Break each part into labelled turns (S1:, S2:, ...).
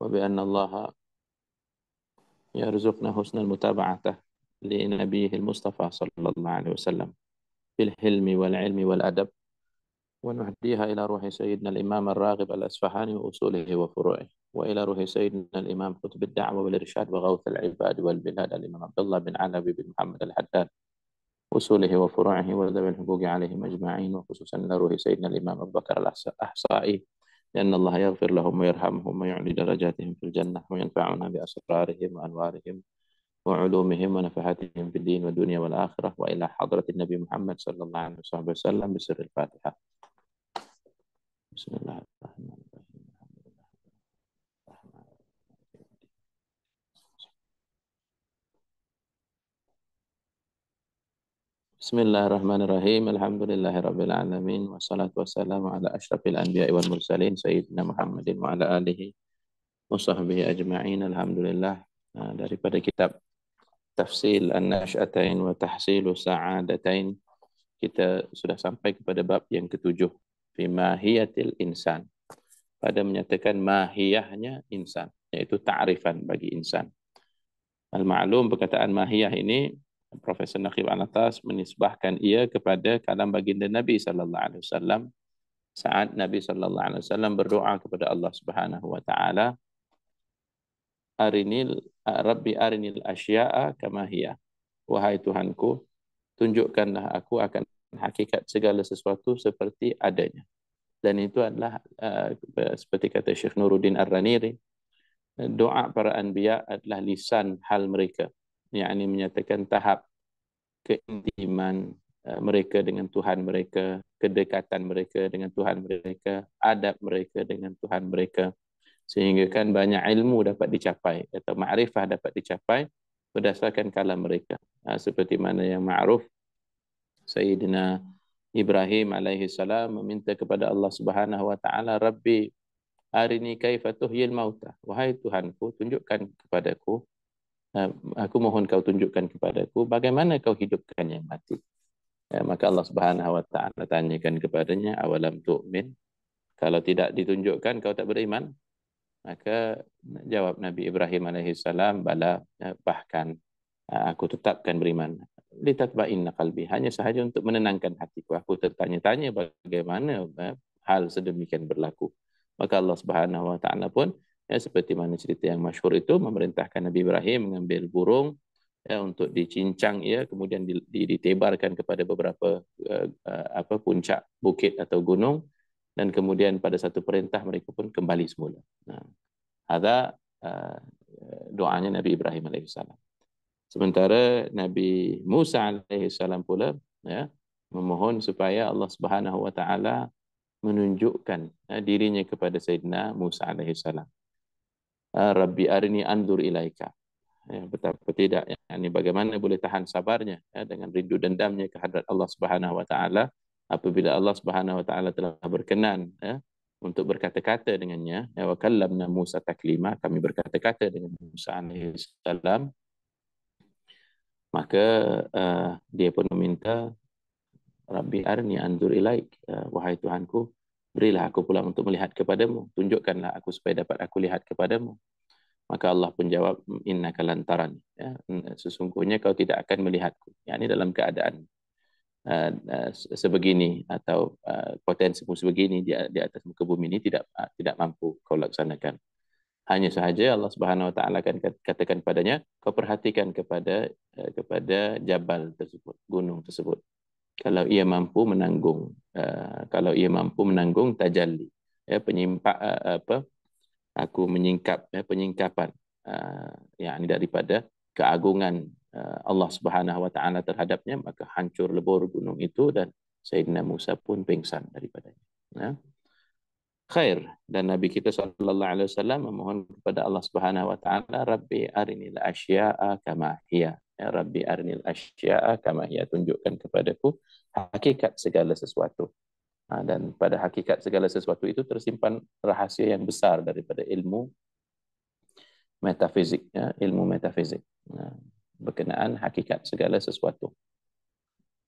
S1: وبأن الله يرزقنا حسن المتابعة لنبيه المصطفى صلى الله عليه وسلم بالحلم والعلم والأدب ونهديها إلى روح سيدنا الإمام الراغب الأسفحاني وأصوله وفروعه وإلى روح سيدنا الإمام قطب الدعوة والإرشاد وغوث العباد والبلاد الإمام عبد الله بن علوي بن محمد الحداد أصوله وفروعه وذوي الحقوق عليهم أجمعين وخصوصا إلى روح سيدنا الإمام أبو بكر الأحصائي لأن الله يغفر لهم ويرحمهم ويعلي درجاتهم في الجنة وينفعنا بأسرارهم وأنوارهم وعلومهم ونفحاتهم في الدين والدنيا والآخرة وإلى حضرة النبي محمد صلى الله عليه وسلم بسر
S2: الفاتحة بسم الله الرحمن الرحيم
S1: Bismillahirrahmanirrahim. Alhamdulillahirrahmanirrahim. Wassalatu wassalamu ala ashrafil anbiya wal mursalin. Sayyidina Muhammadin wa ala alihi wa ajma'in. Alhamdulillah. Uh, daripada kitab Tafsil An-Nash'atain wa Tahsilu Sa'adatain. Kita sudah sampai kepada bab yang ketujuh. Fi mahiyatil insan. Pada menyatakan mahiyahnya insan. iaitu ta'rifan bagi insan. Al-ma'lum perkataan mahiyah ini Profesor Naqib Al-Atas menisbahkan ia kepada kalam baginda Nabi sallallahu alaihi wasallam saat Nabi sallallahu alaihi wasallam berdoa kepada Allah Subhanahu wa taala Arinil Rabbi arinil asya'a kama hiya wahai Tuhanku tunjukkanlah aku akan hakikat segala sesuatu seperti adanya dan itu adalah uh, seperti kata Syekh Nuruddin Ar-Raniri doa para anbiya adalah lisan hal mereka yang ini menyatakan tahap keintiman eh, mereka dengan Tuhan mereka, kedekatan mereka dengan Tuhan mereka, adab mereka dengan Tuhan mereka. Sehingga kan banyak ilmu dapat dicapai atau makrifah dapat dicapai berdasarkan kalam mereka. Ah, seperti mana yang ma'ruf Sayyidina Ibrahim alaihi salam meminta kepada Allah Subhanahu wa taala, "Rabbi, arini kaifa tuhyil mauta?" Wahai Tuhanku, tunjukkan kepadaku aku mohon kau tunjukkan kepadaku bagaimana kau hidupkan yang mati. Ya, maka Allah Subhanahu wa taala tanyakan kepadanya awalam tu'min? Kalau tidak ditunjukkan kau tak beriman? Maka jawab Nabi Ibrahim alaihi salam bala ya, bahkan e, aku tetapkan beriman. Litatba'in qalbi hanya sahaja untuk menenangkan hatiku. Aku tertanya-tanya bagaimana e, hal sedemikian berlaku. Maka Allah Subhanahu wa taala pun ya, seperti mana cerita yang masyhur itu memerintahkan Nabi Ibrahim mengambil burung ya, untuk dicincang ya kemudian ditebarkan kepada beberapa uh, uh, apa puncak bukit atau gunung dan kemudian pada satu perintah mereka pun kembali semula. Nah, ada uh, eh, doanya Nabi Ibrahim alaihissalam. Sementara Nabi Musa alaihissalam pula ya, memohon supaya Allah Subhanahu menunjukkan ya, dirinya kepada Sayyidina Musa alaihissalam. Ah, Rabbi arini andur ilaika. Ya, betapa tidak ya. Ini bagaimana boleh tahan sabarnya ya, dengan rindu dendamnya kehadrat Allah Subhanahu wa taala apabila Allah Subhanahu wa taala telah berkenan ya, untuk berkata-kata dengannya ya wa kallamna Musa taklima kami berkata-kata dengan Musa alaihi salam maka uh, dia pun meminta Rabbi arni andur ilaik uh, wahai Tuhanku berilah aku pula untuk melihat kepadamu. Tunjukkanlah aku supaya dapat aku lihat kepadamu. Maka Allah pun jawab, inna kalantaran. Ya, sesungguhnya kau tidak akan melihatku. Ya, ini dalam keadaan uh, uh, sebegini atau uh, potensi pun sebegini di, di atas muka bumi ini tidak uh, tidak mampu kau laksanakan. Hanya sahaja Allah Subhanahu Wa Taala akan katakan padanya, kau perhatikan kepada uh, kepada jabal tersebut, gunung tersebut kalau ia mampu menanggung uh, kalau ia mampu menanggung tajalli ya penyimpak uh, apa aku menyingkap ya penyingkapan uh, yakni daripada keagungan uh, Allah Subhanahu wa taala terhadapnya maka hancur lebur gunung itu dan Sayyidina Musa pun pingsan daripadanya ya khair dan nabi kita sallallahu alaihi wasallam memohon kepada Allah Subhanahu wa taala rabbi arini al asya'a kama hiya Ya Rabbi arnil asya'a kama hiya tunjukkan kepadaku hakikat segala sesuatu. Ha, dan pada hakikat segala sesuatu itu tersimpan rahasia yang besar daripada ilmu metafizik. Ya, ilmu metafizik. Ya, berkenaan hakikat segala sesuatu.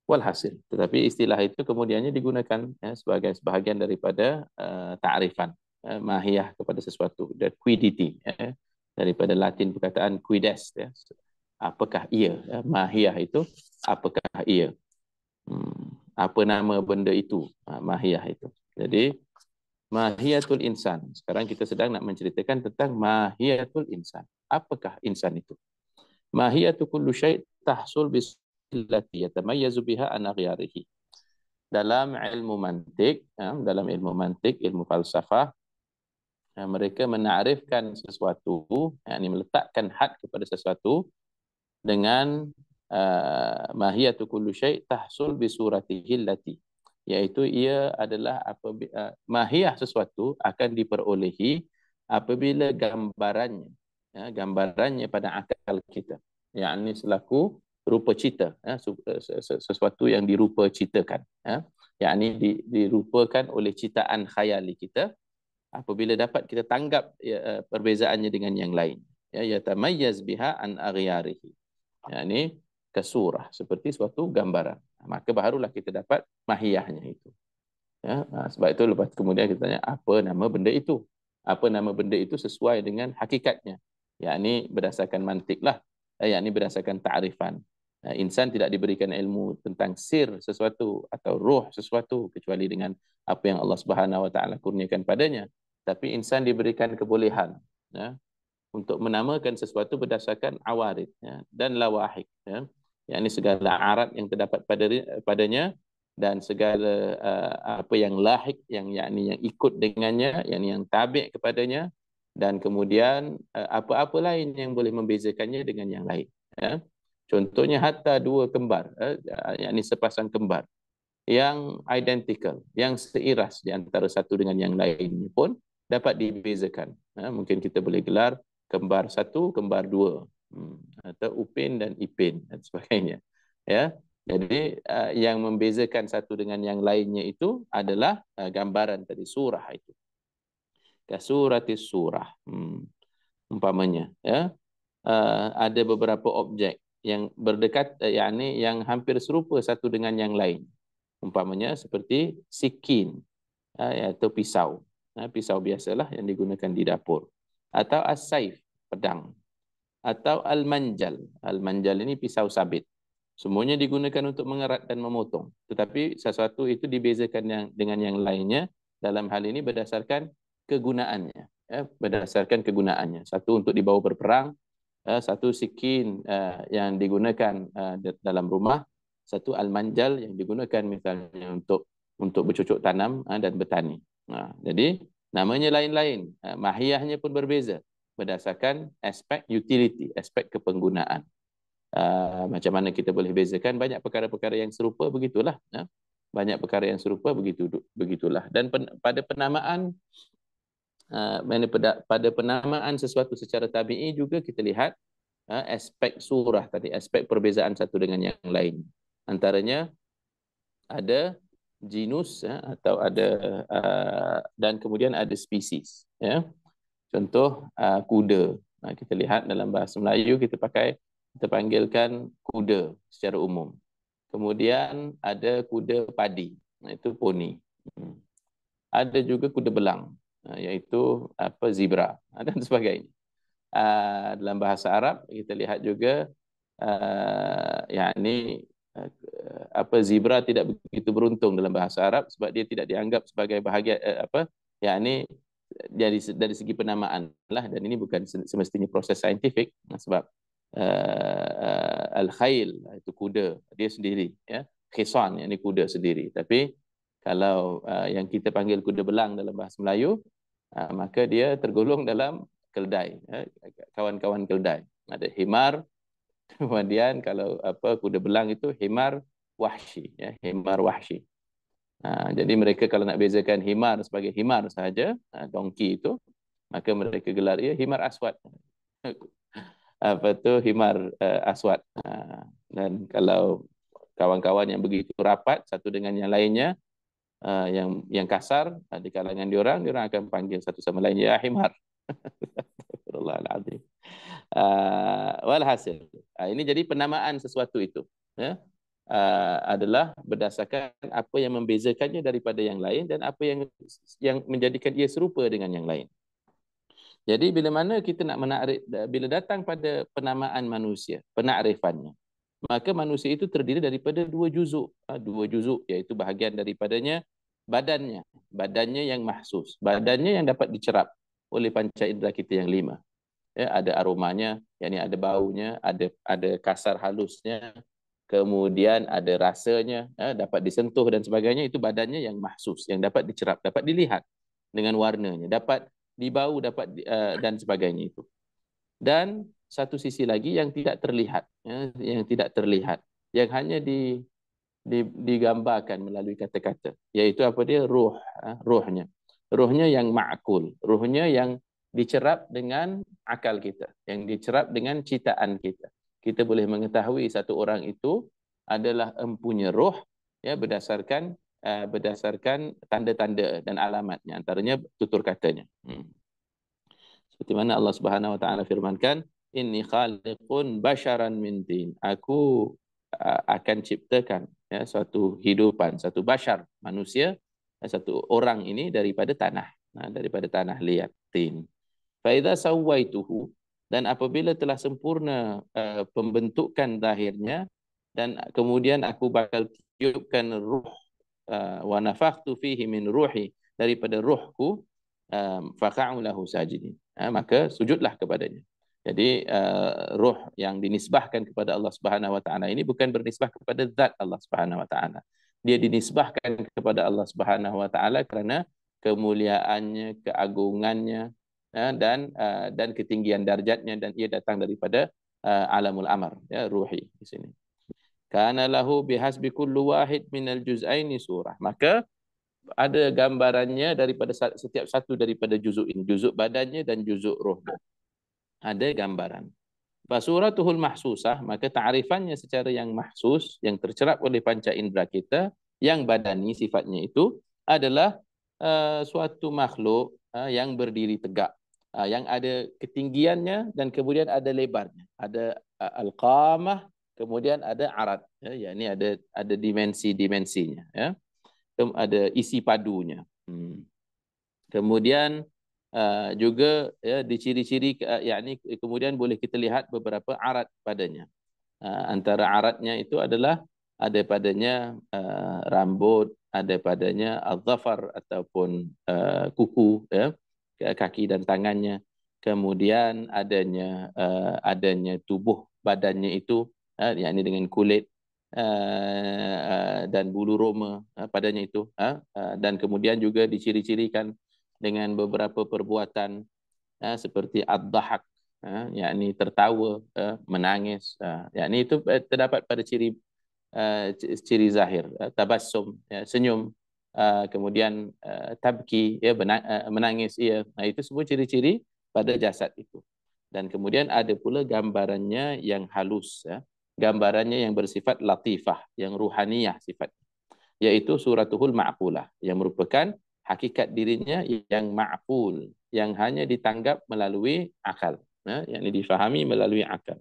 S1: Walhasil. Tetapi istilah itu kemudiannya digunakan ya, sebagai sebahagian daripada uh, ta'rifan. Ya, mahiyah kepada sesuatu. The quidity. Ya, daripada latin perkataan quides. Ya, apakah ia ya, mahiyah itu apakah ia hmm, apa nama benda itu ha, mahiyah itu jadi mahiyatul insan sekarang kita sedang nak menceritakan tentang mahiyatul insan apakah insan itu mahiyatu kullu syai' tahsul bisillati yatamayyazu biha an aghyarihi dalam ilmu mantik ya, dalam ilmu mantik ilmu falsafah ya, mereka menarifkan sesuatu yakni meletakkan had kepada sesuatu dengan uh, mahiyatu kullu syai tahsul bi suratihi lati iaitu ia adalah apa uh, mahiyah sesuatu akan diperolehi apabila gambarannya ya, gambarannya pada akal kita yakni selaku rupa cita ya, uh, sesuatu yang dirupa citakan ya yakni di, dirupakan oleh citaan khayali kita apabila dapat kita tanggap ya, uh, perbezaannya dengan yang lain ya ya biha an aghyarihi yang ha, ini kesurah seperti suatu gambaran ha, maka barulah kita dapat mahiyahnya itu ya ha, sebab itu lepas kemudian kita tanya apa nama benda itu apa nama benda itu sesuai dengan hakikatnya Yang ini berdasarkan mantik lah. Eh, yang ini berdasarkan takrifan eh, insan tidak diberikan ilmu tentang sir sesuatu atau roh sesuatu kecuali dengan apa yang Allah Subhanahu wa taala kurniakan padanya tapi insan diberikan kebolehan ya untuk menamakan sesuatu berdasarkan awarid ya, dan lawahik ya yakni segala arat yang terdapat pada padanya dan segala uh, apa yang lahik yang yakni yang ikut dengannya yakni yang tabik kepadanya dan kemudian uh, apa-apa lain yang boleh membezakannya dengan yang lain ya contohnya hatta dua kembar uh, ya, yakni sepasang kembar yang identical yang seiras di antara satu dengan yang lain pun dapat dibezakan ya, mungkin kita boleh gelar kembar satu, kembar dua. Hmm. Atau Upin dan Ipin dan sebagainya. Ya, Jadi uh, yang membezakan satu dengan yang lainnya itu adalah uh, gambaran tadi surah itu. Kasuratis surah. Hmm. Umpamanya. Ya. Uh, ada beberapa objek yang berdekat, uh, yakni yang hampir serupa satu dengan yang lain. Umpamanya seperti sikin, uh, iaitu pisau. Uh, pisau biasalah yang digunakan di dapur atau as-saif pedang atau al-manjal al-manjal ini pisau sabit semuanya digunakan untuk mengerat dan memotong tetapi sesuatu itu dibezakan yang, dengan yang lainnya dalam hal ini berdasarkan kegunaannya ya, berdasarkan kegunaannya satu untuk dibawa berperang eh, satu sikin eh, yang digunakan eh, dalam rumah satu al-manjal yang digunakan misalnya untuk untuk bercucuk tanam dan bertani jadi Namanya lain-lain, ha, mahiyahnya pun berbeza berdasarkan aspek utility, aspek kepenggunaan. Ha, macam mana kita boleh bezakan banyak perkara-perkara yang serupa begitulah. Ha, banyak perkara yang serupa begitu begitulah. Dan pada penamaan pada, penamaan sesuatu secara tabi'i juga kita lihat aspek surah tadi, aspek perbezaan satu dengan yang lain. Antaranya ada genus ya, atau ada uh, dan kemudian ada species ya. Contoh uh, kuda. Nah, kita lihat dalam bahasa Melayu kita pakai kita panggilkan kuda secara umum. Kemudian ada kuda padi, iaitu poni. Hmm. Ada juga kuda belang, iaitu apa zebra dan sebagainya. Uh, dalam bahasa Arab kita lihat juga uh, yakni apa zebra tidak begitu beruntung dalam bahasa Arab sebab dia tidak dianggap sebagai bahagia eh, apa ini dari dari segi penamaan lah dan ini bukan semestinya proses saintifik sebab uh, eh, eh, al khail ah, itu kuda dia sendiri ya khisan ini kuda sendiri tapi kalau uh, yang kita panggil kuda belang dalam bahasa Melayu uh, maka dia tergolong dalam keldai ya, kawan-kawan keldai ada himar Kemudian kalau apa kuda belang itu himar wahsi, ya, himar wahsi. Ha, jadi mereka kalau nak bezakan himar sebagai himar saja, donkey itu, maka mereka gelar ia himar aswat. apa tu himar uh, aswad. Ha, dan kalau kawan-kawan yang begitu rapat satu dengan yang lainnya uh, yang yang kasar uh, di kalangan diorang diorang akan panggil satu sama lainnya ya himar. Allah al Ah, walhasil ah, ini jadi penamaan sesuatu itu ya ah, adalah berdasarkan apa yang membezakannya daripada yang lain dan apa yang yang menjadikan ia serupa dengan yang lain jadi bila mana kita nak menarik bila datang pada penamaan manusia penakrifannya maka manusia itu terdiri daripada dua juzuk dua juzuk iaitu bahagian daripadanya badannya badannya yang mahsus badannya yang dapat dicerap oleh panca indera kita yang lima ya, ada aromanya, ini ada baunya, ada ada kasar halusnya, kemudian ada rasanya, ya, dapat disentuh dan sebagainya, itu badannya yang mahsus, yang dapat dicerap, dapat dilihat dengan warnanya, dapat dibau, dapat uh, dan sebagainya itu. Dan satu sisi lagi yang tidak terlihat, ya, yang tidak terlihat, yang hanya di digambarkan melalui kata-kata. Yaitu apa dia? Ruh. Ya, ruhnya. Ruhnya yang ma'kul. Ruhnya yang dicerap dengan akal kita, yang dicerap dengan citaan kita. Kita boleh mengetahui satu orang itu adalah empunya roh ya berdasarkan uh, berdasarkan tanda-tanda dan alamatnya antaranya tutur katanya. Hmm. Seperti mana Allah Subhanahu wa taala firmankan, "Inni khaliqun basharan min tin." Aku uh, akan ciptakan ya suatu hidupan, satu bashar, manusia, eh, satu orang ini daripada tanah. Nah, daripada tanah liat tin. Faiza tuhu dan apabila telah sempurna uh, pembentukan zahirnya dan kemudian aku bakal tiupkan ruh eh, wa nafakhtu fihi min ruhi daripada ruhku eh, faqa'u lahu sajidin maka sujudlah kepadanya jadi uh, ruh yang dinisbahkan kepada Allah Subhanahu wa taala ini bukan bernisbah kepada zat Allah Subhanahu wa taala dia dinisbahkan kepada Allah Subhanahu wa taala kerana kemuliaannya keagungannya Ya, dan eh, dan ketinggian darjatnya dan ia datang daripada eh, alamul amar ya ruhi di sini kana lahu bihasbi kullu wahid minal juz'aini surah maka ada gambarannya daripada setiap satu daripada juzuk ini juzuk badannya dan juzuk rohnya ada gambaran fasuratuhul mahsusah maka ta'rifannya secara yang mahsus yang tercerap oleh panca indera kita yang badani sifatnya itu adalah uh, suatu makhluk uh, yang berdiri tegak uh, yang ada ketinggiannya dan kemudian ada lebarnya. Ada uh, al-qamah, kemudian ada arat. Ya, yang ini ada ada dimensi-dimensinya. Ya. Kem, ada isi padunya. Hmm. Kemudian uh, juga ya, di ciri uh, yakni kemudian boleh kita lihat beberapa arat padanya. Uh, antara aratnya itu adalah ada padanya uh, rambut, ada padanya al-zafar ataupun uh, kuku. Ya kaki dan tangannya kemudian adanya uh, adanya tubuh badannya itu uh, yakni dengan kulit uh, uh, dan bulu roma uh, padanya itu uh, uh, dan kemudian juga diciri-cirikan dengan beberapa perbuatan uh, seperti ad-dahak uh, yakni tertawa uh, menangis uh, yakni itu terdapat pada ciri uh, ciri zahir uh, tabassum ya, senyum Ah, kemudian uh, tabki ya benang, ah, menangis ya nah itu semua ciri-ciri pada jasad itu dan kemudian ada pula gambarannya yang halus ya gambarannya yang bersifat latifah yang ruhaniah sifat yaitu suratul ma'qulah yang merupakan hakikat dirinya yang ma'qul yang hanya ditanggap melalui akal ya yang ini difahami melalui akal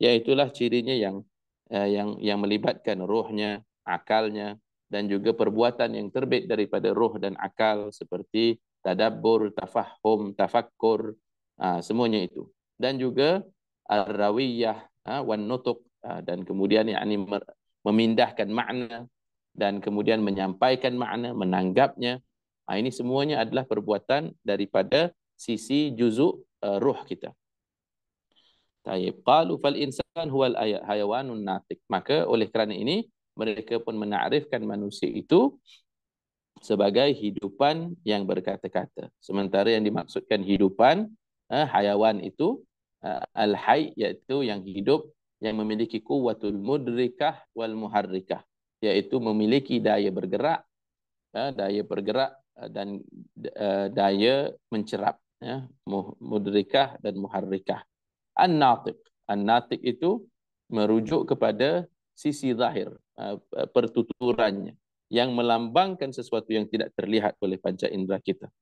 S1: yaitulah cirinya yang eh, yang yang melibatkan rohnya, akalnya dan juga perbuatan yang terbit daripada roh dan akal seperti tadabbur, tafahum, tafakkur, ha, semuanya itu. Dan juga ar-rawiyah, ha, wan nutuk ha, dan kemudian yakni memindahkan makna dan kemudian menyampaikan makna, menanggapnya. ini semuanya adalah perbuatan daripada sisi juzuk e, roh kita. Tayyib qalu fal insan huwal al hayawanun natik. Maka oleh kerana ini mereka pun menarifkan manusia itu sebagai hidupan yang berkata-kata. Sementara yang dimaksudkan hidupan eh, hayawan itu eh, al-hayy iaitu yang hidup yang memiliki kuwatul mudrikah wal muharrikah iaitu memiliki daya bergerak eh, daya bergerak eh, dan eh, daya mencerap ya mudrikah dan muharrikah an natik an natik itu merujuk kepada sisi zahir uh, uh, pertuturannya yang melambangkan sesuatu yang tidak terlihat oleh panca indera kita.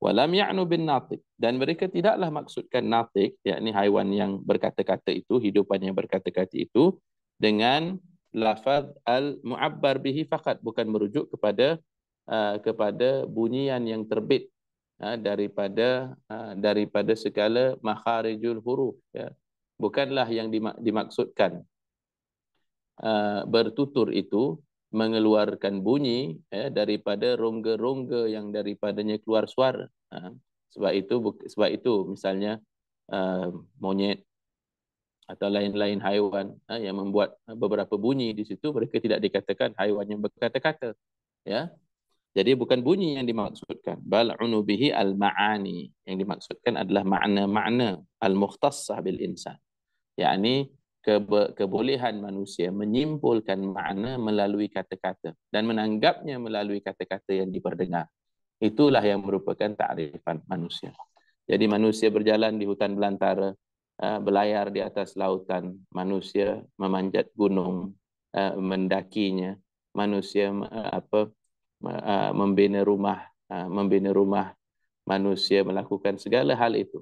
S1: Walam ya'nu bin natik. Dan mereka tidaklah maksudkan natik, yakni haiwan yang berkata-kata itu, hidupan yang berkata-kata itu, dengan lafaz al-mu'abbar bihi fakat. Bukan merujuk kepada uh, kepada bunyian yang terbit daripada daripada segala makharijul huruf. Ya. Bukanlah yang dimaksudkan Eh, bertutur itu mengeluarkan bunyi eh, daripada rongga-rongga yang daripadanya keluar suara. Ha. Sebab itu sebab itu misalnya uh, monyet atau lain-lain haiwan ha, yang membuat beberapa bunyi di situ mereka tidak dikatakan haiwan yang berkata-kata. Ya. Jadi bukan bunyi yang dimaksudkan. Bal unubihi al-ma'ani. Yang dimaksudkan adalah makna-makna al-mukhtassah bil insan. Yakni kebe- kebolehan manusia menyimpulkan makna melalui kata-kata dan menanggapnya melalui kata-kata yang diperdengar. Itulah yang merupakan takrifan manusia. Jadi manusia berjalan di hutan belantara, eh, belayar di atas lautan, manusia memanjat gunung, eh, mendakinya, manusia eh, apa membina rumah, membina rumah, manusia melakukan segala hal itu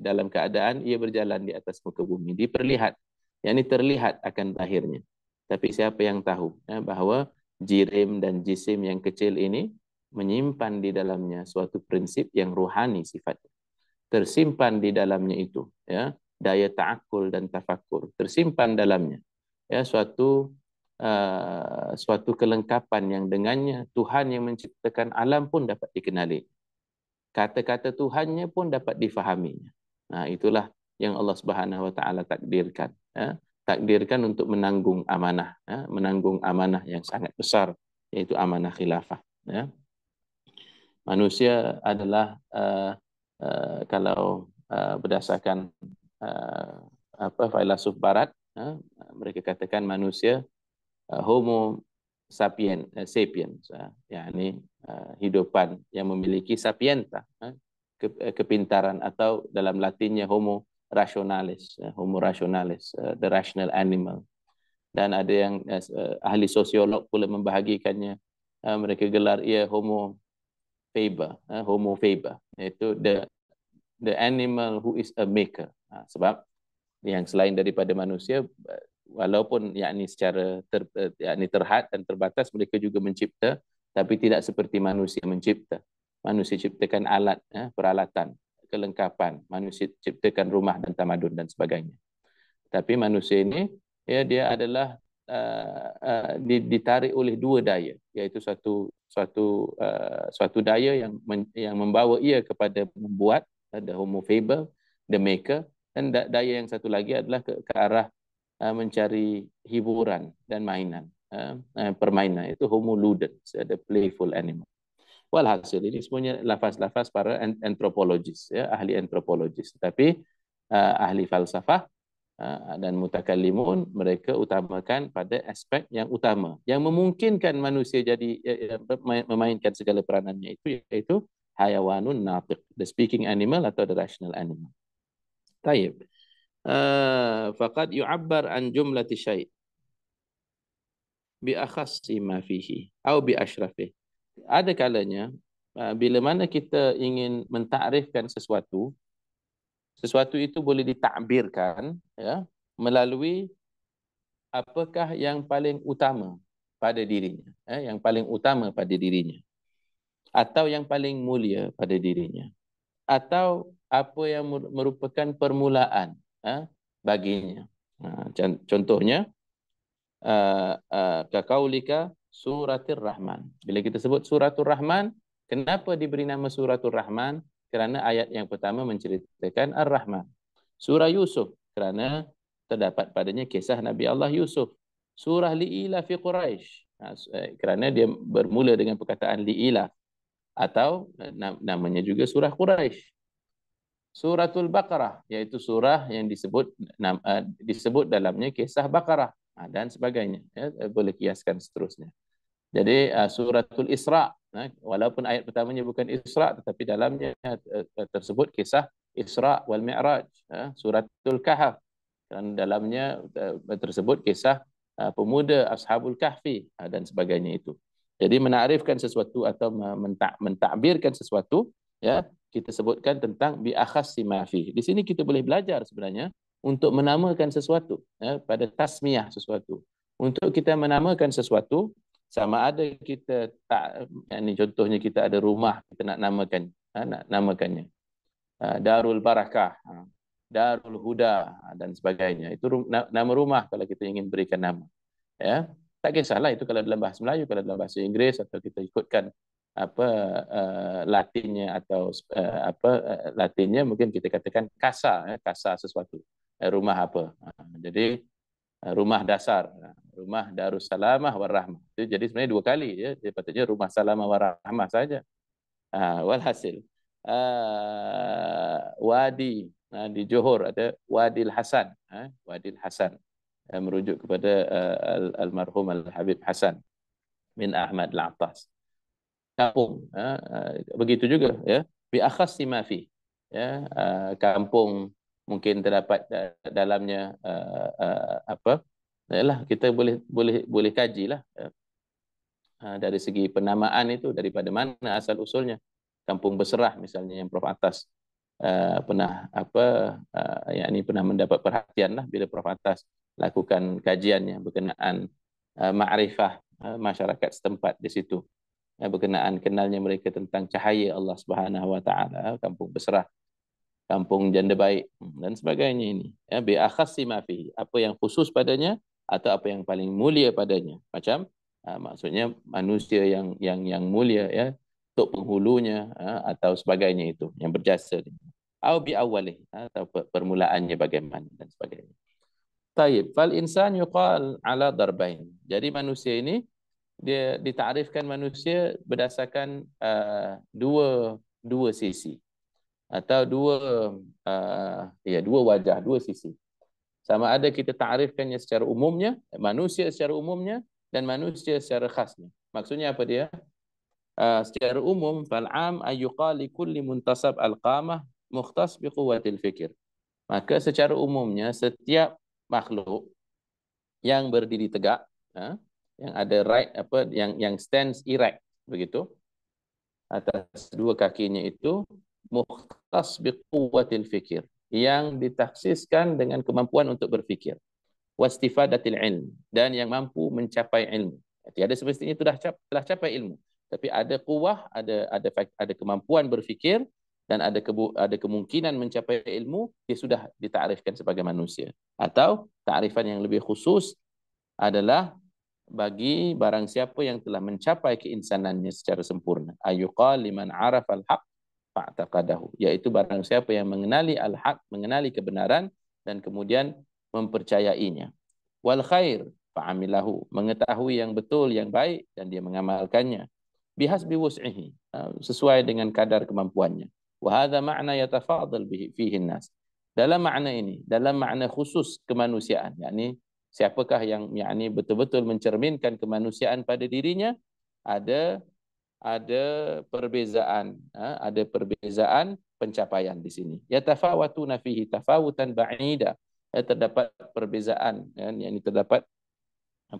S1: dalam keadaan ia berjalan di atas muka bumi diperlihat yang ini terlihat akan lahirnya. Tapi siapa yang tahu ya, bahawa jirim dan jisim yang kecil ini menyimpan di dalamnya suatu prinsip yang ruhani sifatnya. Tersimpan di dalamnya itu ya, daya ta'akul dan tafakur. Tersimpan dalamnya ya, suatu uh, suatu kelengkapan yang dengannya Tuhan yang menciptakan alam pun dapat dikenali. Kata-kata Tuhannya pun dapat difahaminya. Nah itulah yang Allah Subhanahu Wa Taala takdirkan. ya, takdirkan untuk menanggung amanah, ya, menanggung amanah yang sangat besar yaitu amanah khilafah. Ya. Manusia adalah uh, uh, kalau uh, berdasarkan uh, apa filsuf Barat, ya, mereka katakan manusia uh, Homo sapien, uh, sapiens, uh, ya, yakni uh, hidupan yang memiliki sapienta, uh, ke, uh, kepintaran atau dalam Latinnya Homo rationalis, uh, eh, homo rationalis, uh, eh, the rational animal. Dan ada yang uh, ahli sosiolog pula membahagikannya. Uh, mereka gelar ia homo faber, uh, homo faber, iaitu the the animal who is a maker. Uh, sebab yang selain daripada manusia, walaupun yakni secara ter, yakni terhad dan terbatas mereka juga mencipta tapi tidak seperti manusia mencipta manusia ciptakan alat peralatan kelengkapan. Manusia ciptakan rumah dan tamadun dan sebagainya. Tapi manusia ini, ya dia adalah uh, uh, ditarik oleh dua daya, iaitu satu satu uh, satu daya yang men, yang membawa ia kepada membuat the homo faber, the maker dan da- daya yang satu lagi adalah ke, ke arah uh, mencari hiburan dan mainan uh, uh permainan itu homo ludens, the playful animal. Walhasil ini semuanya lafaz-lafaz para antropologis, ya, ahli antropologis. Tapi uh, ahli falsafah uh, dan mutakallimun mereka utamakan pada aspek yang utama yang memungkinkan manusia jadi uh, memainkan segala peranannya itu iaitu hayawanun natiq, the speaking animal atau the rational animal. Taib. Uh, faqad yu'abbar an jumlati syai' bi akhassi ma fihi aw bi ashrafihi ada kalanya uh, bila mana kita ingin mentakrifkan sesuatu sesuatu itu boleh ditakbirkan ya melalui apakah yang paling utama pada dirinya ya, yang paling utama pada dirinya atau yang paling mulia pada dirinya atau apa yang merupakan permulaan ya, baginya ha, contohnya uh, uh, ka kaulika Suratul Rahman. Bila kita sebut Suratul Rahman, kenapa diberi nama Suratul Rahman? Kerana ayat yang pertama menceritakan Ar-Rahman. Surah Yusuf, kerana terdapat padanya kisah Nabi Allah Yusuf. Surah Li'ilah fi Quraish, ha, eh, kerana dia bermula dengan perkataan Li'ilah. Atau eh, namanya juga Surah Quraish. Suratul Baqarah, iaitu surah yang disebut eh, disebut dalamnya kisah Baqarah ha, dan sebagainya. Ya, boleh kiaskan seterusnya. Jadi uh, suratul Isra, eh, walaupun ayat pertamanya bukan Isra, tetapi dalamnya eh, eh, tersebut kisah Isra wal Mi'raj, eh, suratul Kahf, dan dalamnya eh, tersebut kisah eh, pemuda Ashabul Kahfi eh, dan sebagainya itu. Jadi menarifkan sesuatu atau mentak, mentakbirkan sesuatu, ya kita sebutkan tentang bi akhassi mafi. Di sini kita boleh belajar sebenarnya untuk menamakan sesuatu ya, pada tasmiyah sesuatu. Untuk kita menamakan sesuatu sama ada kita tak yakni contohnya kita ada rumah kita nak namakan ha, nak namakannya ha, darul barakah ha, darul huda ha, dan sebagainya itu ru, na, nama rumah kalau kita ingin berikan nama ya tak kisahlah itu kalau dalam bahasa Melayu kalau dalam bahasa Inggeris atau kita ikutkan apa uh, latinnya atau uh, apa uh, latinnya mungkin kita katakan kasa ya, kasa sesuatu rumah apa ha, jadi rumah dasar rumah darussalamah warahmah. Itu jadi sebenarnya dua kali ya. Jadi patutnya rumah salamah warahmah saja. Ah, walhasil uh, wadi uh, di Johor ada Wadil Hasan, uh, Wadil Hasan uh, merujuk kepada uh, al almarhum al Habib Hasan Min Ahmad al Atas. Kampung uh, uh, begitu juga ya. Bi akhas simafi ya uh, kampung mungkin terdapat dalamnya uh, uh, apa Yalah, kita boleh boleh boleh kajilah ya. dari segi penamaan itu daripada mana asal usulnya kampung berserah misalnya yang Prof Atas uh, pernah apa uh, ha, yakni pernah mendapat perhatian lah bila Prof Atas lakukan kajiannya berkenaan uh, makrifah uh, masyarakat setempat di situ uh, berkenaan kenalnya mereka tentang cahaya Allah Subhanahu Wa Taala kampung berserah kampung janda baik hmm, dan sebagainya ini ya bi akhassi ma apa yang khusus padanya atau apa yang paling mulia padanya macam uh, maksudnya manusia yang yang yang mulia ya untuk penghulunya uh, atau sebagainya itu yang berjasa au bi awali ha, atau permulaannya bagaimana dan sebagainya Taib. Fal insan yuqal ala darbain. Jadi manusia ini dia ditakrifkan manusia berdasarkan uh, dua dua sisi atau dua uh, ya dua wajah dua sisi sama ada kita ta'rifkannya secara umumnya, manusia secara umumnya, dan manusia secara khasnya. Maksudnya apa dia? Uh, secara umum, fal'am ayyuqali kulli muntasab al-qamah mukhtas bi quwwatil fikir. Maka secara umumnya, setiap makhluk yang berdiri tegak, uh, yang ada right apa yang yang stands erect begitu atas dua kakinya itu mukhtas bi quwwatil fikir yang ditaksiskan dengan kemampuan untuk berfikir. Wastifadatil ilm. Dan yang mampu mencapai ilmu. Tiada semestinya sudah cap, telah capai ilmu. Tapi ada kuah, ada, ada, ada kemampuan berfikir dan ada, kebu, ada kemungkinan mencapai ilmu, dia sudah ditarifkan sebagai manusia. Atau tarifan yang lebih khusus adalah bagi barang siapa yang telah mencapai keinsanannya secara sempurna. Ayuqa liman arafal haq fa'taqadahu yaitu barang siapa yang mengenali al-haq mengenali kebenaran dan kemudian mempercayainya wal khair fa'amilahu mengetahui yang betul yang baik dan dia mengamalkannya bihasbi wus'ihi eh, sesuai dengan kadar kemampuannya wa hadza ma'na yatafadhal bihi fihi nas dalam makna ini dalam makna khusus kemanusiaan yakni siapakah yang yakni betul-betul mencerminkan kemanusiaan pada dirinya ada ada perbezaan ha? ada perbezaan pencapaian di sini ya tafawatu nafihi tafawutan ba'ida eh, terdapat perbezaan ya, yang terdapat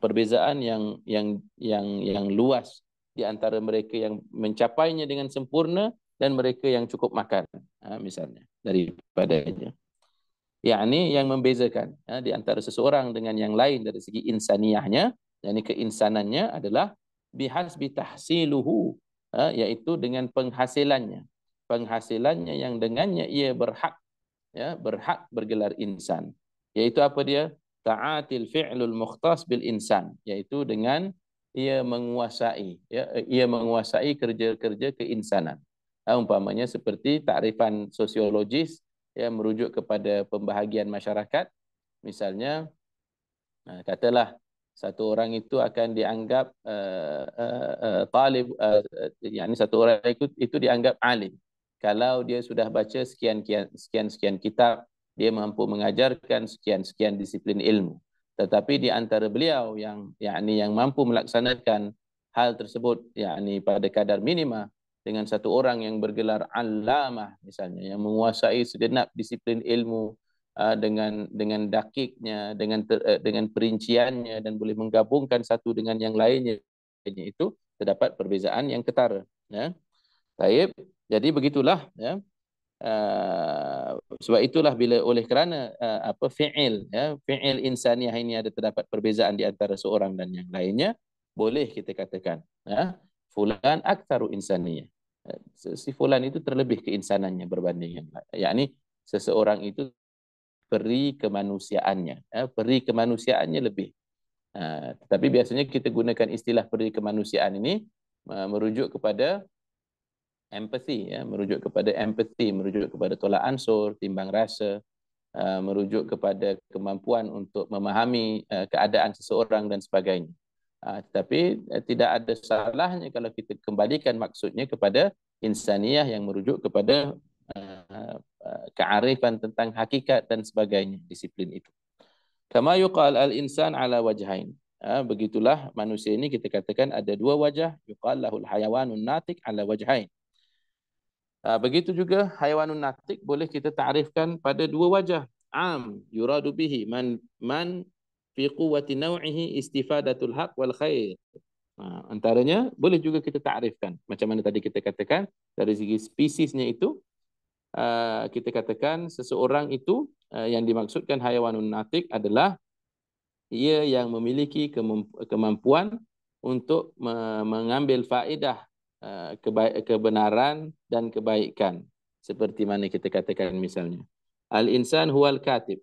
S1: perbezaan yang yang yang yang luas di antara mereka yang mencapainya dengan sempurna dan mereka yang cukup makan ha, misalnya daripadanya yakni yang membezakan ha, di antara seseorang dengan yang lain dari segi insaniahnya yakni keinsanannya adalah bihasbi tahsiluhu ha, iaitu dengan penghasilannya penghasilannya yang dengannya ia berhak ya berhak bergelar insan iaitu apa dia ta'atil fi'lul mukhtas bil insan iaitu dengan ia menguasai ya ia menguasai kerja-kerja keinsanan ha, umpamanya seperti takrifan sosiologis yang merujuk kepada pembahagian masyarakat misalnya ha, katalah satu orang itu akan dianggap uh, uh, talib uh, yakni satu orang itu itu dianggap alim kalau dia sudah baca sekian sekian sekian kitab dia mampu mengajarkan sekian sekian disiplin ilmu tetapi di antara beliau yang yakni yang mampu melaksanakan hal tersebut yakni pada kadar minima dengan satu orang yang bergelar allamah misalnya yang menguasai segenap disiplin ilmu Uh, dengan dengan dakiknya dengan ter, uh, dengan perinciannya dan boleh menggabungkan satu dengan yang lainnya itu terdapat perbezaan yang ketara ya taib jadi begitulah ya uh, sebab itulah bila oleh kerana uh, apa fiil ya fiil insaniah ini ada terdapat perbezaan di antara seorang dan yang lainnya boleh kita katakan ya fulan aktaru insaniah uh, si fulan itu terlebih keinsanannya berbanding yang yakni seseorang itu peri kemanusiaannya. Eh, peri kemanusiaannya lebih. Uh, tetapi hmm. biasanya kita gunakan istilah peri kemanusiaan ini uh, merujuk kepada empathy, ya, merujuk kepada empathy, merujuk kepada tolak ansur, timbang rasa, uh, merujuk kepada kemampuan untuk memahami uh, keadaan seseorang dan sebagainya. Uh, tetapi uh, tidak ada salahnya kalau kita kembalikan maksudnya kepada insaniah yang merujuk kepada e, Eh, kearifan tentang hakikat dan sebagainya disiplin itu. Kama yuqal al insan ala wajhain. Ah, begitulah manusia ini kita katakan ada dua wajah. Yuqal lahul hayawanun natik ala wajhain. Ah, begitu juga hayawanun natik boleh kita tarifkan pada dua wajah. Am yuradu bihi man man fi quwwati naw'ihi istifadatul haq wal khair. Ah, antaranya boleh juga kita tarifkan macam mana tadi kita katakan dari segi spesiesnya itu Ah, kita katakan seseorang itu uh, yang dimaksudkan haiwanun natik adalah ia yang memiliki kemampuan untuk mengambil faedah ah, kebenaran dan kebaikan seperti mana kita katakan misalnya al insan huwal katib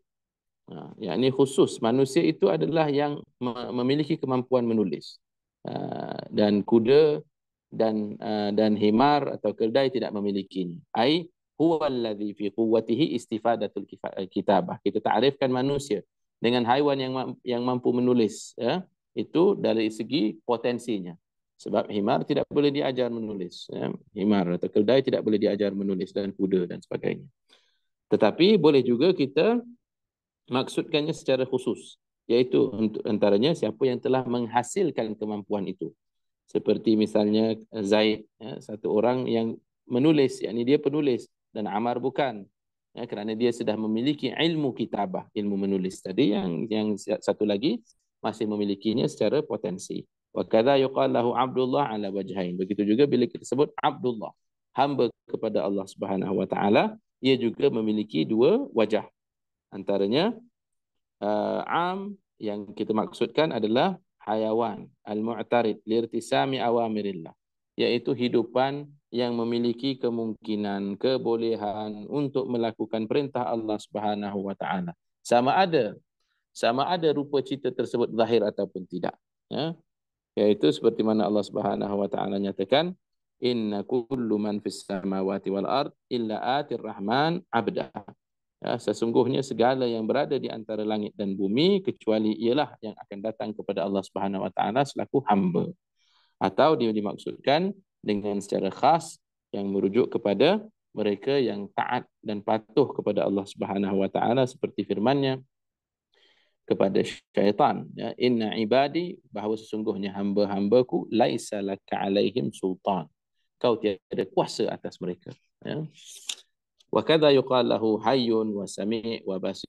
S1: ha yakni khusus manusia itu adalah yang memiliki kemampuan menulis dan kuda dan dan himar atau keldai tidak memiliki ai huwallazi fi quwwatihi istifadatul eh, kitabah kita takrifkan manusia dengan haiwan yang yang mampu menulis ya itu dari segi potensinya sebab himar tidak boleh diajar menulis ya himar atau keledai tidak boleh diajar menulis dan kuda dan sebagainya tetapi boleh juga kita maksudkannya secara khusus iaitu untuk antaranya siapa yang telah menghasilkan kemampuan itu seperti misalnya Zaid ya, satu orang yang menulis yakni dia penulis dan Amar bukan. Ya, kerana dia sudah memiliki ilmu kitabah, ilmu menulis tadi yang yang satu lagi masih memilikinya secara potensi. Wa kadza yuqalu Abdullah ala wajhain. Begitu juga bila kita sebut Abdullah, hamba kepada Allah Subhanahu wa taala, ia juga memiliki dua wajah. Antaranya uh, am yang kita maksudkan adalah hayawan al-mu'tarid lirtisami awamirillah iaitu hidupan yang memiliki kemungkinan kebolehan untuk melakukan perintah Allah Subhanahu wa taala sama ada sama ada rupa cita tersebut zahir ataupun tidak ya yaitu seperti mana Allah Subhanahu wa taala nyatakan inna kullu man fis samawati wal ard illa atir rahman abda ya sesungguhnya segala yang berada di antara langit dan bumi kecuali ialah yang akan datang kepada Allah Subhanahu wa taala selaku hamba atau dia dimaksudkan dengan secara khas yang merujuk kepada mereka yang taat dan patuh kepada Allah Subhanahu wa taala seperti firman-Nya kepada syaitan ya inna ibadi bahawa sesungguhnya hamba-hambaku laisa laka alaihim sultan kau tiada kuasa atas mereka ya wa kadha yuqal lahu hayyun wa sami' wa basir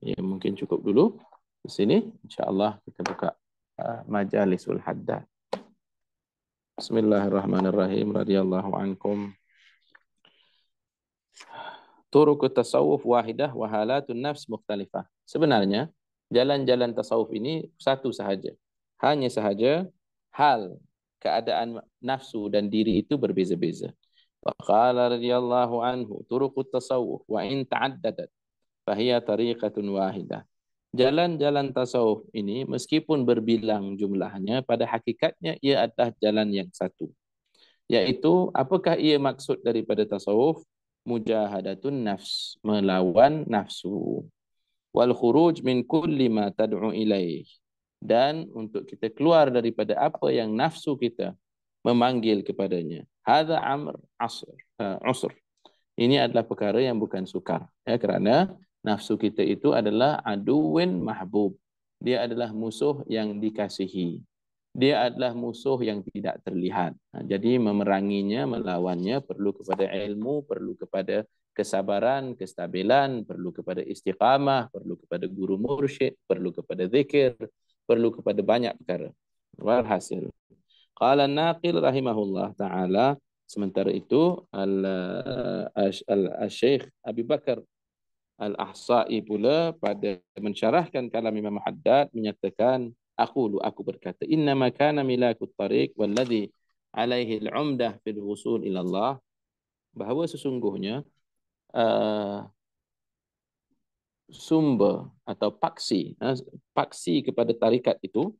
S1: ya mungkin cukup dulu di sini insyaallah kita buka uh, majalisul haddad Bismillahirrahmanirrahim radhiyallahu ankum. Turuk tasawuf wahidah wa nafs mukhtalifah. Sebenarnya jalan-jalan tasawuf ini satu sahaja. Hanya sahaja hal keadaan nafsu dan diri itu berbeza-beza. Faqala radhiyallahu anhu turuqut tasawuf wa in ta'addadat fahiya tariqatun wahidah. jalan-jalan tasawuf ini meskipun berbilang jumlahnya pada hakikatnya ia adalah jalan yang satu yaitu apakah ia maksud daripada tasawuf mujahadatun nafs melawan nafsu wal khuruj min kulli ma tad'u ilaih dan untuk kita keluar daripada apa yang nafsu kita memanggil kepadanya hadza amr asr eh, ini adalah perkara yang bukan sukar ya kerana nafsu kita itu adalah aduwin mahbub. Dia adalah musuh yang dikasihi. Dia adalah musuh yang tidak terlihat. Ha, jadi memeranginya, melawannya perlu kepada ilmu, perlu kepada kesabaran, kestabilan, perlu kepada istiqamah, perlu kepada guru mursyid, perlu kepada zikir, perlu kepada banyak perkara. Walhasil. Qala naqil rahimahullah ta'ala. Sementara itu, al-syeikh Abi Bakar Al-Ahsa'i pula pada mensyarahkan kalam Imam Haddad menyatakan aku lu aku berkata inna ma kana milaku tariq walladhi alaihi al-umdah fil wusul ila Allah bahawa sesungguhnya uh, eh, sumber atau paksi uh, paksi kepada tarikat itu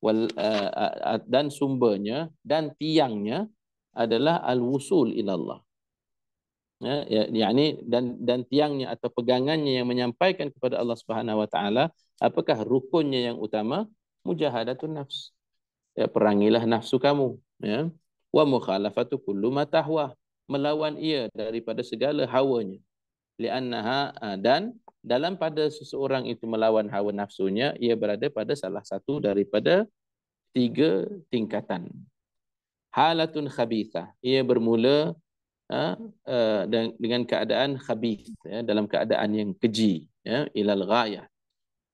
S1: wal, uh, uh, dan sumbernya dan tiangnya adalah al-wusul ila Allah Ya, ya yakni dan dan tiangnya atau pegangannya yang menyampaikan kepada Allah Subhanahu wa taala apakah rukunnya yang utama mujahadatun nafs ya perangilah nafsu kamu ya wa mukhalafatu kullu matahwa melawan ia daripada segala hawanya liannaha ah, dan dalam pada seseorang itu melawan hawa nafsunya ia berada pada salah satu daripada tiga tingkatan halatun khabitha ia bermula Ha? Eh, dengan keadaan khabith ya dalam keadaan yang keji ya ilal ghayah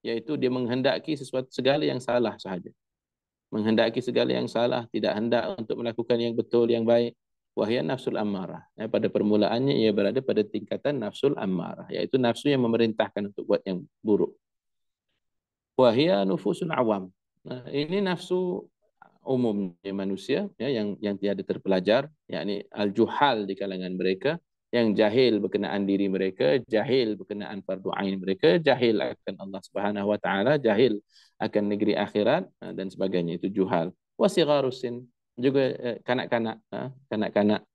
S1: iaitu dia menghendaki sesuatu segala yang salah sahaja menghendaki segala yang salah tidak hendak untuk melakukan yang betul yang baik wahya nafsul ammarah ya, pada permulaannya ia berada pada tingkatan nafsul ammarah iaitu nafsu yang memerintahkan untuk buat yang buruk wahya nufusul awam ini nafsu umumnya manusia ya yang yang tiada terpelajar yakni al juhal di kalangan mereka yang jahil berkenaan diri mereka jahil berkenaan fardu ain mereka jahil akan Allah Subhanahu wa taala jahil akan negeri akhirat ha, dan sebagainya itu juhal wasigharusin juga eh, kanak-kanak ha, kanak-kanak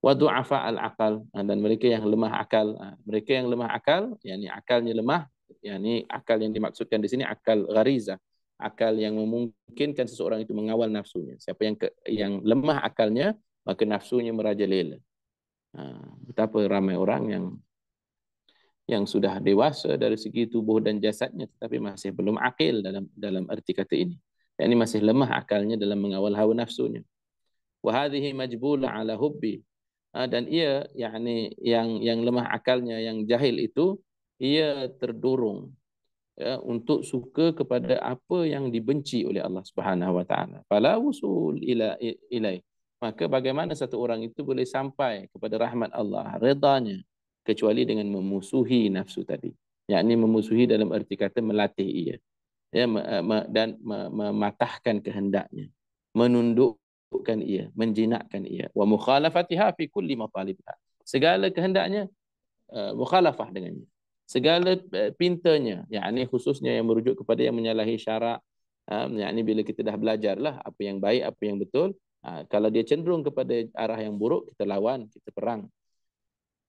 S1: wa du'afa al aqal ha, dan mereka yang lemah akal mereka yang lemah akal yakni akalnya lemah yakni akal yang dimaksudkan di sini akal gharizah akal yang memungkinkan seseorang itu mengawal nafsunya. Siapa yang ke, yang lemah akalnya, maka nafsunya merajalela. Ha, betapa ramai orang yang yang sudah dewasa dari segi tubuh dan jasadnya tetapi masih belum akil dalam dalam erti kata ini. Yang ini masih lemah akalnya dalam mengawal hawa nafsunya. Wa hadhihi majbula ala hubbi. Ha, dan ia yakni yang yang lemah akalnya yang jahil itu ia terdurung ya untuk suka kepada apa yang dibenci oleh Allah Subhanahu wa taala fala usul ila ilai maka bagaimana satu orang itu boleh sampai kepada rahmat Allah redanya kecuali dengan memusuhi nafsu tadi yakni memusuhi dalam erti kata melatih ia ya eh, dan mematahkan kehendaknya menundukkan ia menjinakkan ia wa mukhalafatiha fi kulli matalibha segala kehendaknya uh, mukhalafah dengannya segala eh, pintanya yang ini khususnya yang merujuk kepada yang menyalahi syarak eh, yang ini bila kita dah belajarlah apa yang baik apa yang betul eh, kalau dia cenderung kepada arah yang buruk kita lawan kita perang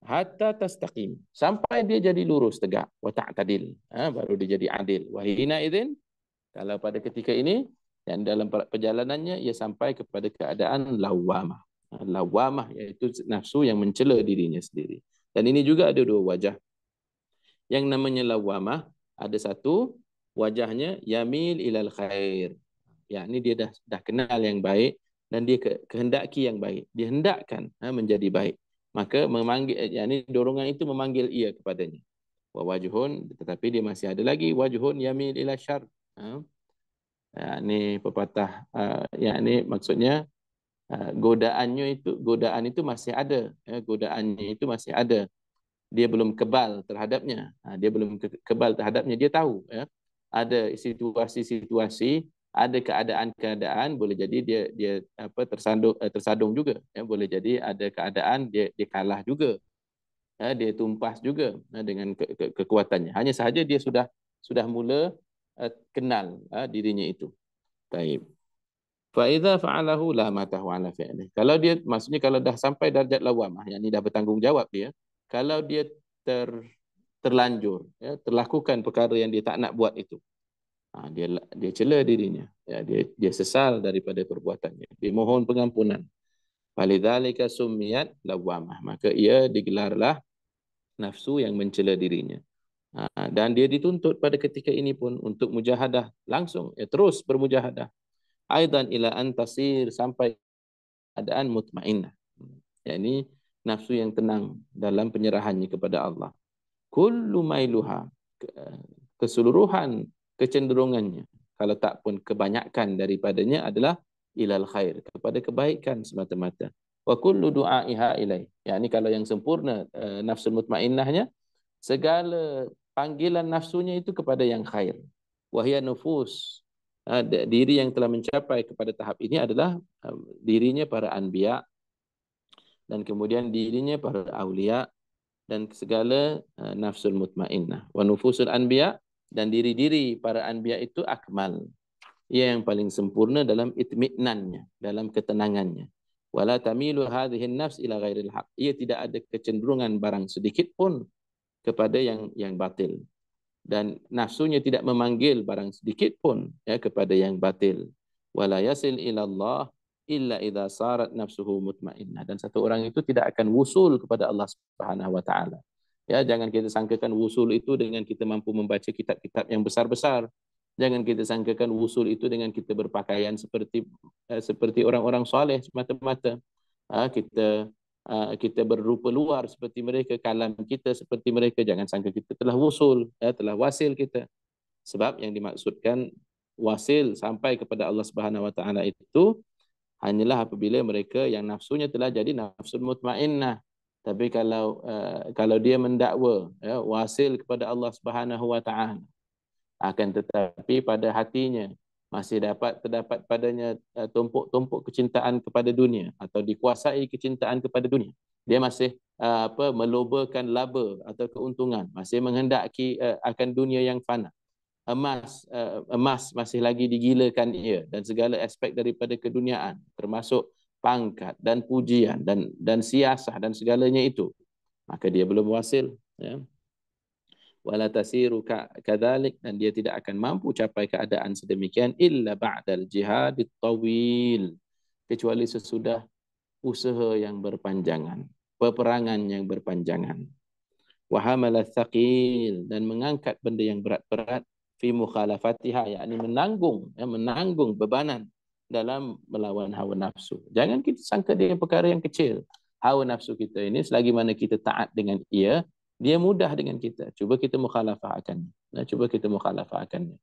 S1: hatta tastaqim sampai dia jadi lurus tegak wa ta'tadil baru dia jadi adil wa hina idzin kalau pada ketika ini dan dalam perjalanannya ia sampai kepada keadaan lawamah lawamah iaitu nafsu yang mencela dirinya sendiri dan ini juga ada dua wajah yang namanya lawamah ada satu wajahnya yamil ilal khair Ya, ini dia dah dah kenal yang baik dan dia ke, kehendaki yang baik dia hendakkan ha, menjadi baik maka memanggil eh, Ya, ini dorongan itu memanggil ia kepadanya wa wajhun tetapi dia masih ada lagi wajhun yamil ila syar ha yakni pepatah ha, Ya, ini maksudnya uh, godaannya itu godaan itu masih ada ya, godaannya itu masih ada dia belum kebal terhadapnya. Ha, dia belum kebal terhadapnya. Dia tahu ya, ada situasi-situasi, ada keadaan-keadaan. Boleh jadi dia dia apa tersandung eh, tersandung juga. Ya, boleh jadi ada keadaan dia dia kalah juga. Ya, dia tumpas juga ya, dengan ke, ke, kekuatannya. Hanya sahaja dia sudah sudah mula uh, kenal uh, dirinya itu. Taib. Faidah faalahu lah matahu ala Kalau dia maksudnya kalau dah sampai darjat lawamah, yang ini dah bertanggungjawab dia, kalau dia ter terlanjur ya terlakukan perkara yang dia tak nak buat itu ha, dia dia cela dirinya ya dia dia sesal daripada perbuatannya dia mohon pengampunan falidzalika summiyat lawamah maka ia digelarlah nafsu yang mencela dirinya ha, dan dia dituntut pada ketika ini pun untuk mujahadah langsung ya terus bermujahadah aidan ila antasir sampai keadaan mutmainnah yakni ini nafsu yang tenang dalam penyerahannya kepada Allah. Kullu mailuha keseluruhan kecenderungannya kalau tak pun kebanyakan daripadanya adalah ilal khair kepada kebaikan semata-mata. Wa kullu du'aiha ilai. Ya ni kalau yang sempurna eh, nafsu mutmainnahnya segala panggilan nafsunya itu kepada yang khair. Wahya nufus eh, diri yang telah mencapai kepada tahap ini adalah eh, dirinya para anbiya dan kemudian dirinya para aulia dan segala uh, nafsul mutmainnah wa nufusul anbiya dan diri-diri para anbiya itu akmal ia yang paling sempurna dalam itminannya dalam ketenangannya wala tamilu hadhihi nafs ila ghairil haq ia tidak ada kecenderungan barang sedikit pun kepada yang yang batil dan nafsunya tidak memanggil barang sedikit pun ya kepada yang batil wala yasil ila Allah illa idza sarat nafsuhu mutmainnah dan satu orang itu tidak akan wusul kepada Allah Subhanahu wa taala ya jangan kita sangkakan wusul itu dengan kita mampu membaca kitab-kitab yang besar-besar jangan kita sangkakan wusul itu dengan kita berpakaian seperti eh, seperti orang-orang soleh semata-mata ha, kita ah, kita berupa luar seperti mereka kalam kita seperti mereka jangan sangka kita telah wusul ya, telah wasil kita sebab yang dimaksudkan wasil sampai kepada Allah Subhanahu wa taala itu hanyalah apabila mereka yang nafsunya telah jadi nafsu mutmainnah tapi kalau uh, kalau dia mendakwa ya, wasil kepada Allah Subhanahu wa taala akan tetapi pada hatinya masih dapat terdapat padanya uh, tumpuk-tumpuk kecintaan kepada dunia atau dikuasai kecintaan kepada dunia dia masih uh, apa melobakan laba atau keuntungan masih menghendaki uh, akan dunia yang fana emas uh, emas masih lagi digilakan ia dan segala aspek daripada keduniaan termasuk pangkat dan pujian dan dan siasah dan segalanya itu maka dia belum wasil ya wala tasiru kadzalik dan dia tidak akan mampu capai keadaan sedemikian illa ba'dal jihad tawil kecuali sesudah usaha yang berpanjangan peperangan yang berpanjangan wa hamala dan mengangkat benda yang berat-berat fi mukhalafatiha yakni menanggung ya, menanggung bebanan dalam melawan hawa nafsu. Jangan kita sangka dia perkara yang kecil. Hawa nafsu kita ini selagi mana kita taat dengan ia, dia mudah dengan kita. Cuba kita mukhalafah akan. Nah, ya, cuba kita mukhalafah akan.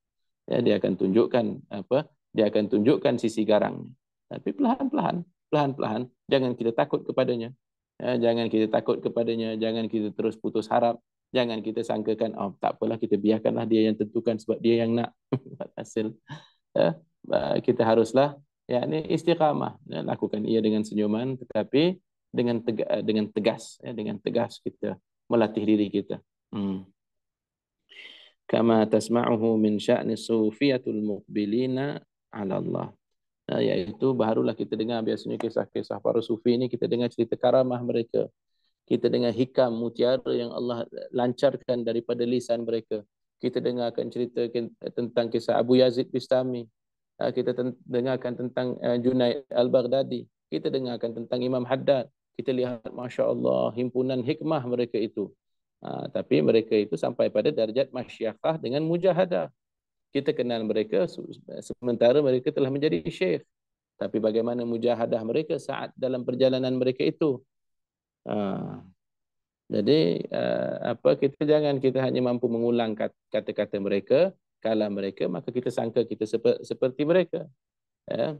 S1: Ya, dia akan tunjukkan apa? Dia akan tunjukkan sisi garangnya. Tapi pelan-pelan, pelan-pelan jangan kita takut kepadanya. Ya, jangan kita takut kepadanya, jangan kita terus putus harap. Jangan kita sangkakan, oh tak apalah kita biarkanlah dia yang tentukan sebab dia yang nak buat hasil. Ya, kita haruslah ya, ini istiqamah. Ya, lakukan ia dengan senyuman tetapi dengan tega, eh, dengan tegas. Ya, dengan tegas kita melatih diri kita. Hmm. Kama tasma'uhu min sya'ni sufiyatul muqbilina ala Allah. Ya, iaitu barulah kita dengar biasanya kisah-kisah para sufi ini kita dengar cerita karamah mereka kita dengar hikam mutiara yang Allah lancarkan daripada lisan mereka. Kita dengarkan cerita tentang kisah Abu Yazid Bistami. Ha, kita dengarkan tentang eh, Junaid Al-Baghdadi. Kita dengarkan tentang Imam Haddad. Kita lihat Masya Allah himpunan hikmah mereka itu. Ha, tapi mereka itu sampai pada darjat masyakah dengan mujahadah. Kita kenal mereka sementara mereka telah menjadi syekh. Tapi bagaimana mujahadah mereka saat dalam perjalanan mereka itu. Ha. Jadi uh, apa kita jangan kita hanya mampu mengulang kata-kata mereka, kalau mereka maka kita sangka kita sepe, seperti mereka. Ya.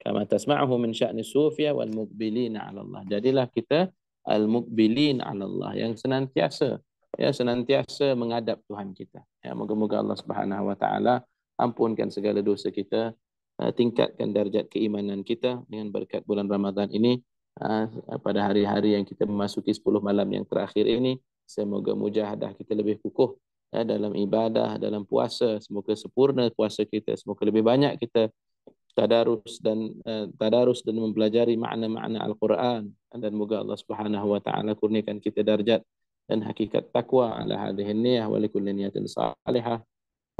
S1: Kama tasma'uhu min sya'ni sufia wal mukbilin 'ala Allah. Jadilah kita al mukbilin 'ala Allah yang senantiasa ya senantiasa menghadap Tuhan kita. Ya moga-moga Allah Subhanahu wa taala ampunkan segala dosa kita, eh, tingkatkan darjat keimanan kita dengan berkat bulan Ramadan ini. Ah, pada hari-hari yang kita memasuki 10 malam yang terakhir ini semoga mujahadah kita lebih kukuh ya, dalam ibadah dalam puasa semoga sempurna puasa kita semoga lebih banyak kita tadarus dan eh, tadarus dan mempelajari makna-makna al-Quran dan moga Allah Subhanahu wa taala kurniakan kita darjat dan hakikat takwa ala hadhihi niyyah wa likulli niyyatin salihah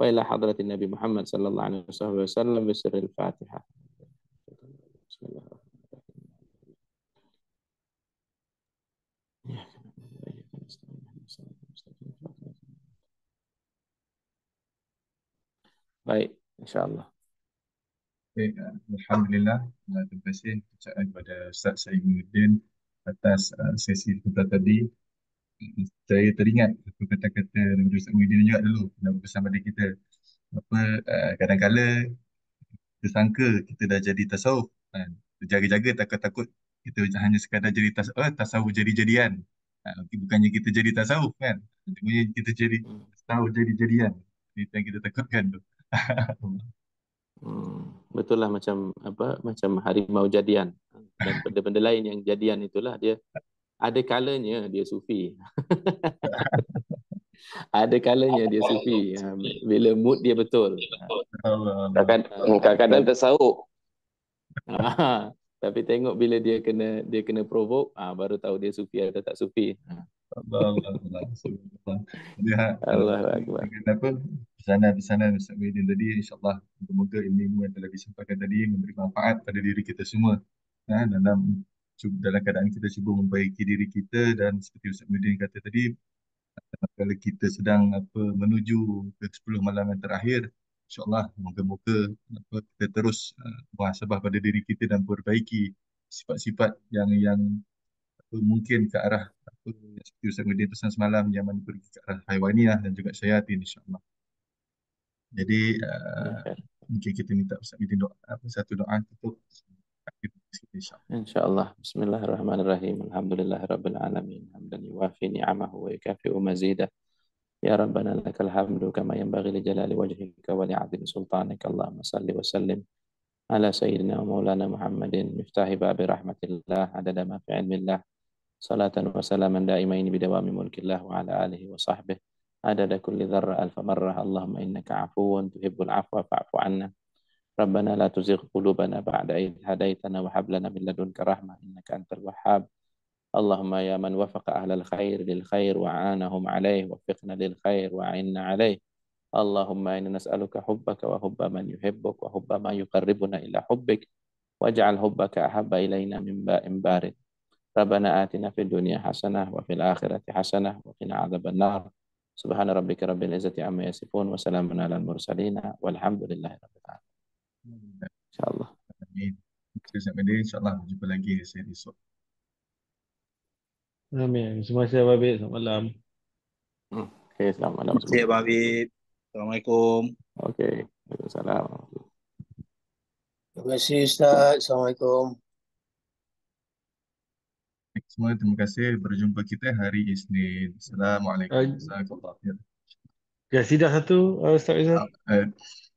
S1: wa ila hadratin nabi Muhammad sallallahu alaihi wasallam bisirril fatihah Bismillahirrahmanirrahim
S2: Baik, insyaAllah. Okay, eh, Alhamdulillah. Eh, terima kasih kepada Ustaz Syed Muhyiddin atas eh, sesi kita tadi. Saya teringat satu kata-kata daripada Ustaz Muhyiddin juga dulu dalam bersama dengan kita. Apa, kadang-kadang kita kita dah jadi tasawuf. Kan? Jaga-jaga takut-takut kita hanya sekadar jadi tasawuf, tasawuf jadi-jadian. Ha, bukannya kita jadi tasawuf kan. Maksudnya kita jadi hmm. tasawuf jadi-jadian. Itu yang kita takutkan tu
S1: hmm, betul lah macam apa macam hari mau jadian dan benda-benda lain yang jadian itulah dia ada kalanya dia sufi. ada kalanya dia sufi ha, bila mood dia betul. Kadang-kadang tersauk. Ha, tapi tengok bila dia kena dia kena provoke ah baru tahu dia sufi atau tak sufi. Allah
S2: Allah Pesanan-pesanan Ustaz Muhyiddin tadi insyaAllah semoga ilmu yang telah disampaikan tadi memberi manfaat pada diri kita semua ha, dalam dalam keadaan kita cuba membaiki diri kita dan seperti Ustaz Muhyiddin kata tadi eh, kalau kita sedang apa menuju ke 10 malam yang terakhir insyaAllah moga-moga apa, kita terus eh, uh, sabar pada diri kita dan perbaiki sifat-sifat yang yang apa, mungkin ke arah apa yang seperti Ustaz Mudin pesan semalam yang mana pergi ke arah haiwaniah dan juga saya hati syaitan insyaAllah. Jadi uh, mungkin kita minta Ustaz Mudin doa, apa, satu doa untuk
S1: InsyaAllah Bismillahirrahmanirrahim Alhamdulillah Rabbil Alamin Hamdan yuafi ni'amahu wa yukafi'u mazidah Ya Rabbana lakal hamdu kama yang bagi li jalali wajhika wa li'adhim sultanika Allah masalli wa sallim ala sayyidina wa maulana Muhammadin miftahi babi rahmatillah adada ma fi ilmillah صلاة وسلاما دائمين بدوام ملك الله وعلى آله وصحبه عدد كل ذرة ألف مرة اللهم إنك عفو تحب العفو فاعف عنا ربنا لا تزغ قلوبنا بعد إذ هديتنا وهب لنا من لدنك رحمة إنك أنت الوهاب اللهم يا من وفق أهل الخير للخير وعانهم عليه وفقنا للخير وعنا عليه اللهم إنا نسألك حبك وحب من يحبك وحب ما يقربنا إلى حبك واجعل حبك أحب إلينا من باء بارد ربنا آتنا في الدنيا حسنة وفي الآخرة حسنة وقنا عذاب النار سبحان ربك رب العزة عما يصفون وسلام على المرسلين والحمد
S2: لله رب العالمين إن شاء الله آمين إن شاء الله نجيب لك إيه سيدي صوت آمين بسم الله سيدي بابي سلام الله أوكي سلام الله سيدي بابي السلام عليكم أوكي السلام Terima kasih Ustaz. Assalamualaikum semua terima kasih berjumpa kita hari Isnin. Assalamualaikum. Ya, sudah satu uh, Ustaz Rizal. Uh, uh.